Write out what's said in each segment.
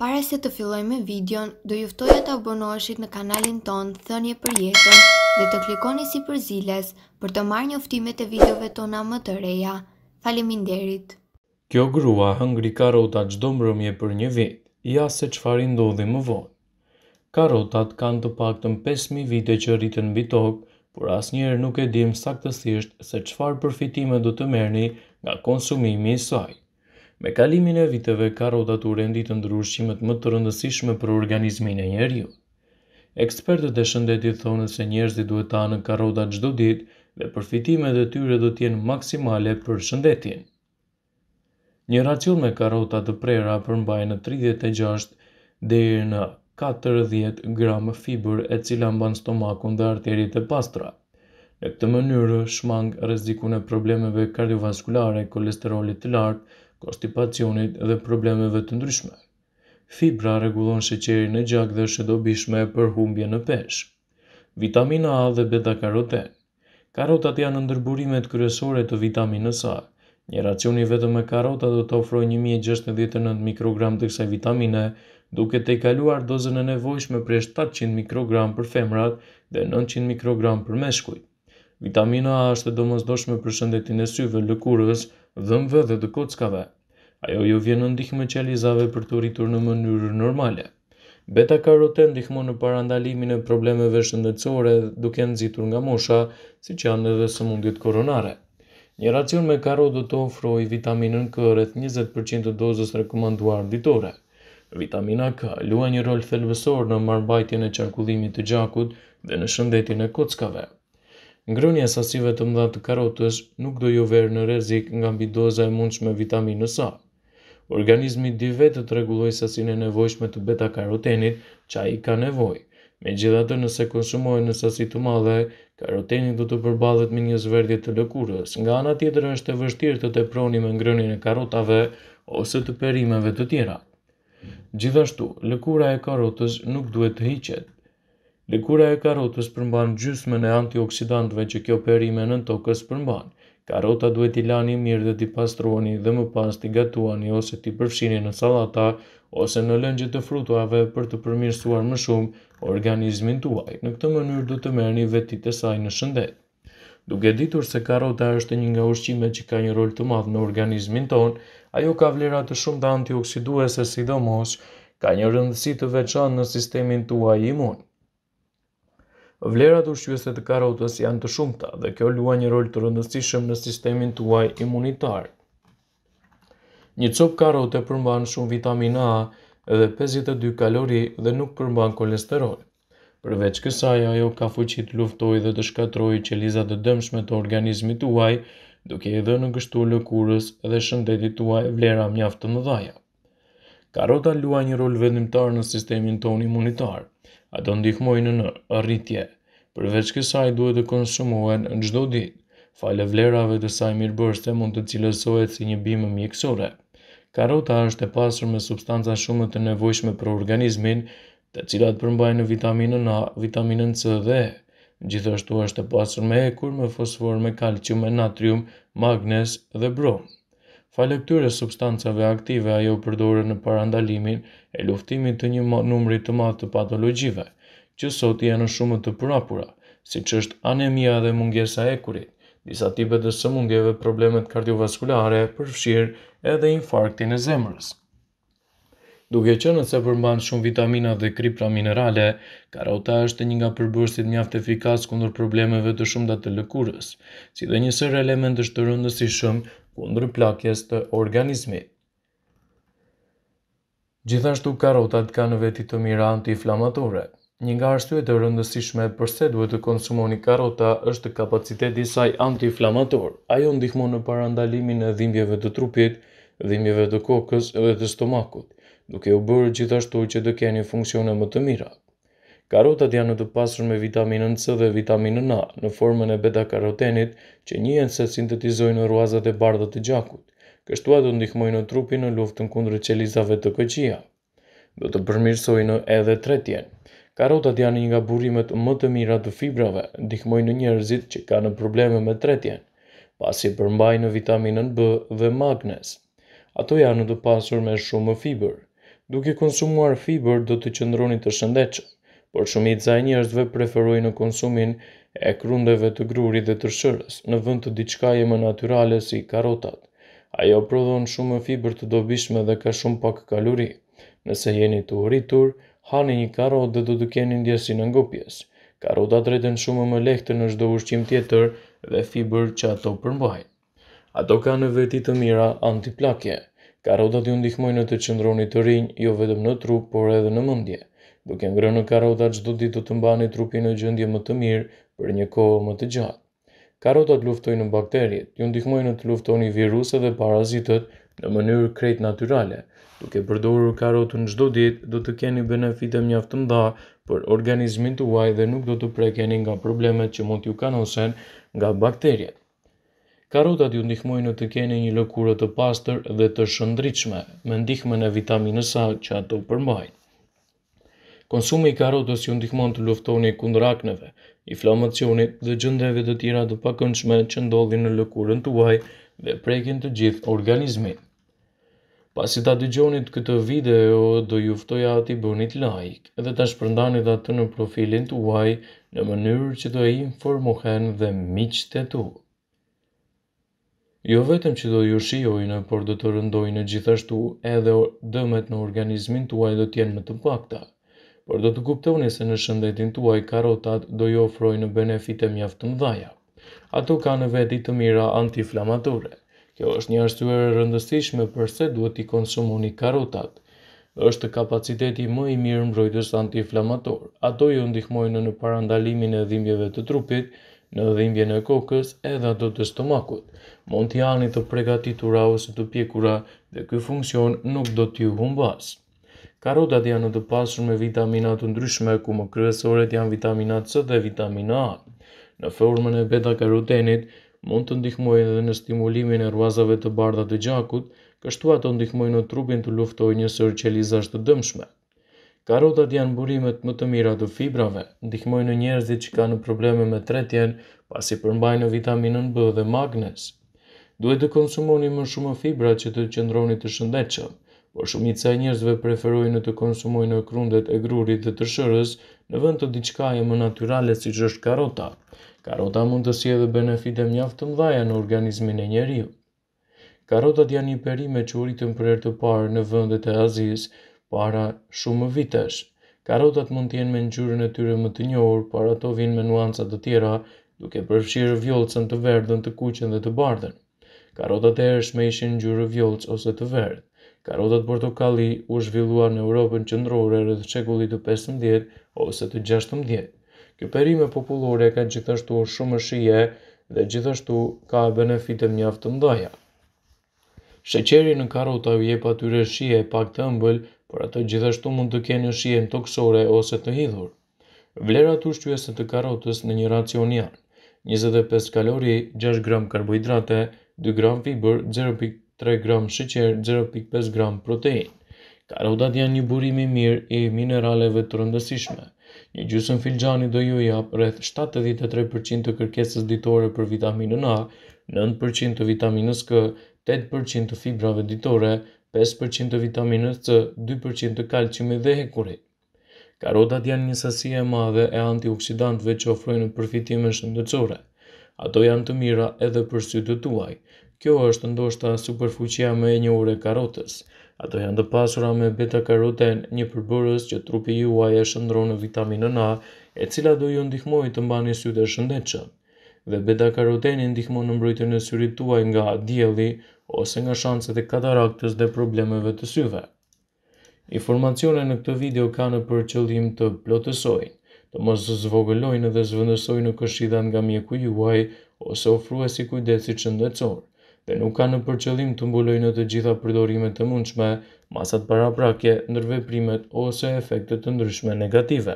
Pare se të filloj me videon, do e të abonoheshit në kanalin ton Thënje për jetën dhe të klikoni si për ziles për të marrë njoftimet e videove tona më të reja. Faleminderit. Kjo grua hëngri karota gjdo mbrëmje për një vit, ja se qëfar i ndodhi më vonë. Karotat kanë të pak të në 5.000 vite që rritën në bitok, por as njerë nuk e dim saktësisht se qfar përfitime do të merni nga konsumimi i sajtë. Me kalimin e viteve ka rodat u rendit të më të rëndësishme për organizmin e njeriu. Ekspertët e shëndetit thonë se njerëzit duhet ta në karoda çdo ditë dhe përfitimet e tyre do të jenë maksimale për shëndetin. Një racion me karota të prera përmbajnë 36 deri në 40 gram fibër e cila mban stomakun dhe arterit e pastra. Në këtë mënyrë shmang rrezikun e problemeve kardiovaskulare, kolesterolit të lartë, konstipacionit dhe problemeve të ndryshme. Fibra regulon sheqerin e gjak dhe shëdobishme për humbje në pesh. Vitamina A dhe beta karoten. Karotat janë ndërburimet kryesore të vitaminës A. Një racioni vetëm e karotat do të ofrojë 1619 mikrogram të kësaj vitamine, duke të i kaluar dozën e nevojshme për 700 mikrogram për femrat dhe 900 mikrogram për meshkuj. Vitamina A është e domës për shëndetin e syve lëkurës, dhëmve dhe të kockave. Ajo ju vjen në ndihme qelizave për të rritur në mënyrë normale. Beta karoten ndihmon në parandalimin e problemeve shëndetësore duke nxitur nga mosha, siç janë edhe sëmundjet koronare. Një racion me karo do të ofroj vitaminën K rreth 20% të dozës rekomanduar ditore. Vitamina K lua një rol thelbësor në marbajtjen e qarkullimit të gjakut dhe në shëndetin e kockave. Ngrënia e sasive të mëdha të karotës nuk do ju jo verë në rrezik nga mbi doza e mundshme vitaminës A. Organizmi di vetë të rregulloj sasinë e nevojshme të beta-karotenit që ai ka nevojë. Megjithatë, nëse konsumohet në sasi të madhe, karoteni do të përballet me një zverdhje të lëkurës. Nga ana tjetër është e vështirë të teproni me ngrënien e karotave ose të perimeve të tjera. Gjithashtu, lëkura e karotës nuk duhet të hiqet. Likura e karotës përmban gjysmën e antioksidantëve që kjo perime në tokës përmban. Karota duhet i lani mirë dhe t'i pastroni dhe më pas t'i gatuani ose t'i përfshini në salata ose në lëngje të frutuave për të përmirësuar më shumë organizmin tuaj. Në këtë mënyrë du të merë një vetit e saj në shëndet. Duke ditur se karota është një nga ushqime që ka një rol të madhë në organizmin ton, ajo ka vlerat të shumë të antioksiduese si dhe mos, ka një rëndësi të veçan në sistemin tuaj imun. Vlerat ushqyese të karotës janë të shumta dhe kjo luan një rol të rëndësishëm në sistemin tuaj imunitar. Një copë karote përmban shumë vitamina A dhe 52 kalori dhe nuk përmban kolesterol. Përveç kësaj, ajo ka fuqi të luftojë dhe të që qelizat të dëmshme të organizmit tuaj, duke i dhënë gështu lëkurës dhe shëndetit tuaj vlera mjaft të mëdha. Karota luan një rol vendimtar në sistemin ton imunitar ato ndihmojnë në rritje. Përveç kësaj duhet të konsumohen në gjdo dit, fale vlerave të saj mirë bërste mund të cilësohet si një bimë mjekësore. Karota është e pasur me substanca shumë të nevojshme për organizmin të cilat përmbajnë vitaminën A, vitaminën C dhe E. Gjithashtu është e pasur me ekur, me fosfor, me kalcium, me natrium, magnes dhe bromë falë këtyre substancave aktive ajo përdore në parandalimin e luftimit të një numri të madhë të patologjive, që sot janë shumë të përapura, si që është anemia dhe mungesa e kurit, disa tipe të sëmungjeve problemet kardiovaskulare, përfshirë edhe infarktin e zemrës. Duke që nëse përmban shumë vitamina dhe kripra minerale, karota është një nga përbërësit njaft efikas kundur problemeve të shumë datë të lëkurës, si dhe një element është të rëndës i shumë kundrë plakjes të organizmit. Gjithashtu karotat kanë veti të mira antiinflamatore. Një nga arsyet e rëndësishme përse duhet të konsumoni karota është kapaciteti i saj antiinflamator. Ajo ndihmon në parandalimin e dhimbjeve të trupit, dhimbjeve të kokës dhe të stomakut, duke u bërë gjithashtu që të keni funksione më të mira. Karotat janë të pasur me vitaminën C dhe vitaminën A në formën e beta-karotenit që njën se sintetizojnë ruazat e bardhët të gjakut. Kështu ato ndihmojnë në trupin në luftën kundër qelizave të këqia. Do të përmirësojnë edhe tretjen. Karotat janë një nga burimet më të mira të fibrave, ndihmojnë në njerëzit që kanë probleme me tretjen, pasi përmbajnë vitaminën B dhe magnes. Ato janë të pasur me shumë fibër. Duke konsumuar fibër, do të qëndroni të shëndechëm por shumica e njerëzve preferojnë në konsumin e krundeve të grurit dhe tërshërës në vënd të diçka e më naturale si karotat. Ajo prodhon shumë fiber të dobishme dhe ka shumë pak kalori. Nëse jeni të uritur, hani një karot dhe do të keni ndjesi në ngopjes. Karotat rritën shumë më lehtë në shdo ushqim tjetër dhe fiber që ato përmbajnë. Ato ka në veti të mira antiplakje. Karotat ju ndihmojnë të qëndroni të rinj, jo vetëm në trup, por edhe në mëndje duke ngrënë në karota çdo ditë do të mbani trupin në gjendje më të mirë për një kohë më të gjatë. Karotat luftojnë në bakteriet, ju ndihmojnë të luftoni viruset dhe parazitët në mënyrë krejt natyrale. Duke përdorur karotën çdo ditë do të keni benefite mjaft të mëdha për organizmin tuaj dhe nuk do të prekeni nga problemet që mund t'ju kanosen nga bakteriet. Karotat ju ndihmojnë të keni një lëkurë të pastër dhe të shëndritshme me ndihmën e vitaminës A që ato përmbajnë konsumi i karotës ju ndihmon të luftoni kundër akneve, inflamacionit dhe gjendeve të tjera të pakëndshme që ndodhin në lëkurën tuaj dhe prekin të gjithë organizmin. Pasi ta gjonit këtë video, do ju ftoja ti bënit like dhe ta shpërndani dha të në profilin tuaj në mënyrë që të informohen dhe miqtë të tu. Jo vetëm që do ju shiojnë, por do të rëndojnë gjithashtu edhe dëmet në organizmin tuaj do t'jenë më të pakta por do të kuptoni se në shëndetin tuaj karotat do i ofrojnë benefite mjaft të mëdhaja. Ato ka në veti të mira antiflamatore. Kjo është një arsye e rëndësishme përse duhet i konsumoni karotat. Është kapaciteti më i mirë mbrojtës antiflamator. Ato ju ndihmojnë në parandalimin e dhimbjeve të trupit, në dhimbjen e kokës edhe ato të stomakut. Mund anit të pregatitura ose të pjekura dhe ky funksion nuk do t'ju humbasë. Karotat janë në të pasur me vitamina të ndryshme, ku më kryesoret janë vitamina C dhe vitamina A. Në formën e beta karotenit, mund të ndihmojnë edhe në stimulimin e ruazave të bardha të gjakut, kështu ato ndihmojnë në trupin të luftoj një sër qelizash të dëmshme. Karotat janë burimet më të mira të fibrave, ndihmojnë në njerëzit që kanë probleme me tretjen, pasi përmbajnë vitaminën B dhe magnes. Duhet të konsumoni më shumë fibra që të qëndroni të shëndetshëm. Që por shumica e njerëzve preferojnë të konsumojnë krundet e grurit dhe të shërës në vend të diçkaje më natyrale si që është karota. Karota mund të sjedhe benefite mjaft të mdhaja në organizmin e njeriu. Karotat janë një perime që uritën për e të parë në vëndet e Azis para shumë vitesh. Karotat mund t'jenë me njërën e tyre më të njohur, por ato vinë me nuancat të tjera, duke përfshirë vjollëcën të verdhën të kuqen dhe të bardën. Karotat e është me ishin njërë vjollëc ose të verdhë. Karotat portokalli u zhvillua në Europën qëndrore rrëth qekullit të 15 ose të 16. Kjo perime populore ka gjithashtu shumë shije dhe gjithashtu ka benefite mjaftë të mdoja. Sheqeri në karota u jep atyre shije pak të ëmbël, por ato gjithashtu mund të kenë shije në toksore ose të hidhur. Vlera të ushqyese të karotës në një racion janë. 25 kalori, 6 gram karbohidrate, 2 gram fiber, 3 gram sheqer, 0.5 gram protein. Karodat janë një burimi mirë i mineraleve të rëndësishme. Një gjusën filxani do ju jap rreth 73% të kërkesës ditore për vitaminën A, 9% të vitaminës K, 8% të fibrave ditore, 5% të vitaminës C, 2% të kalqime dhe hekurit. Karodat janë një sasi e madhe e antioksidantve që ofrojnë përfitime shëndëcore. Ato janë të mira edhe për sytë të tuaj, Kjo është ndoshta superfuqia më e njohur e karotës. Ato janë të pasura me beta karoten, një përbërës që trupi juaj e shëndronë në vitaminën A, e cila do ju ndihmojë të mbani sy të shëndetshëm. Dhe beta karoteni ndihmon në mbrojtjen e syrit tuaj nga dielli ose nga shanset e kataraktës dhe problemeve të syve. Informacione në këtë video kanë për qëllim të plotësojnë, të mos zvogëlojnë dhe zvendësojnë në nga mjeku juaj ose ofruesi kujdesi shëndetësor dhe nuk ka në përqëllim të mbulojnë në të gjitha përdorimet të mundshme, masat prake, nërveprimet ose efektet të ndryshme negative.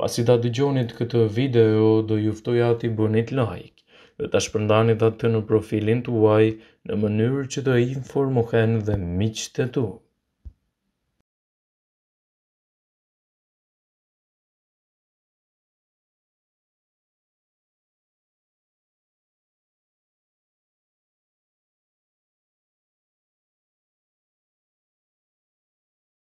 Pasi ta gjonit këtë video, do juftoj ati bënit like dhe ta shpërndanit atë në profilin të uaj në mënyrë që të informohen dhe miqë të tu.